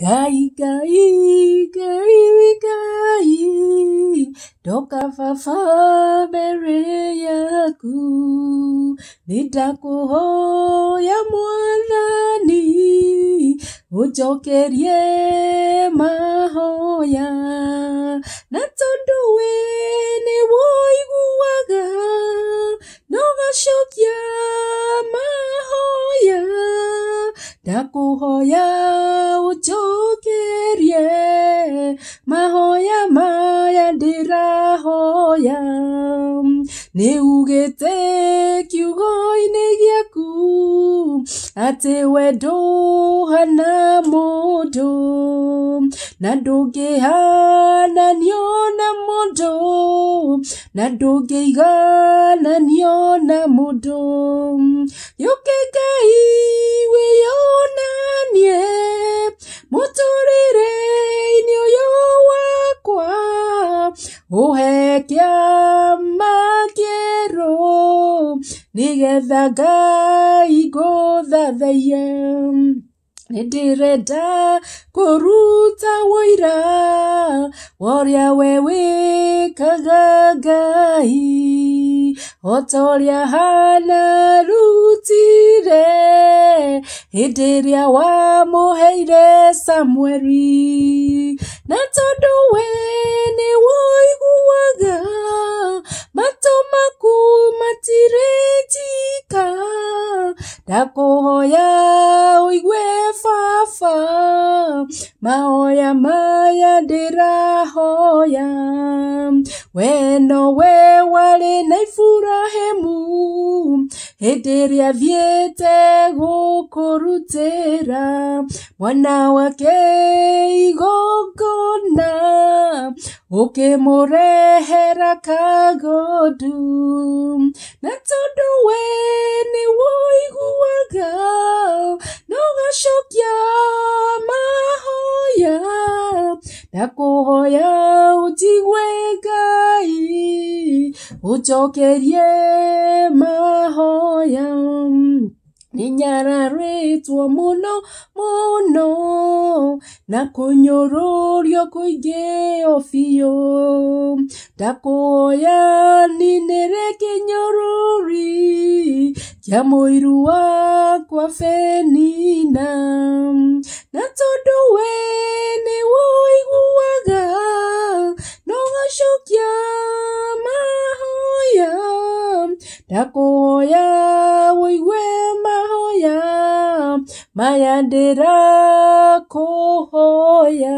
Gai, gai, gai, gai, toka fafa mbele yaku, nitakuhoya Mwathani, unjokerie mahoya, na tondu we ndakuhoya ũnjũkĩrie mahoya maya ndĩrahoya nĩugĩte kiugo-inĩ gĩaku atĩ we ndũhana mũndũ na ndũngĩhananio na mũndũ na ndũngĩigananio na mũndũ gĩũke ngai uhe kĩama kĩrũ nĩgetha ngai ngũthathaiye nĩndĩrenda kũruta wĩira a we wä kaga ngai å rä otorĩa hana rutire hĩndĩ ĩrĩa heire samweri ndakuhoya uigwe baba mahoya maya ndĩrahoya we nowe warĩ na iburahĩmu hĩndĩ ĩrĩa thiĩte gũkũrutĩra mwana wake igongona ukimurehera kagondu na tondu we nĩ no na ũgacokia mahoya na kũhoya ũtigue ngai ũcokerie mahoya ninyararitwo muno muno na kunyururio kuingi ofiyo ndakuya ninire kinyururi kia muiru wakwa benina na tondu we ndakuhoya wĩigue mahoya maya ndĩrakuhoya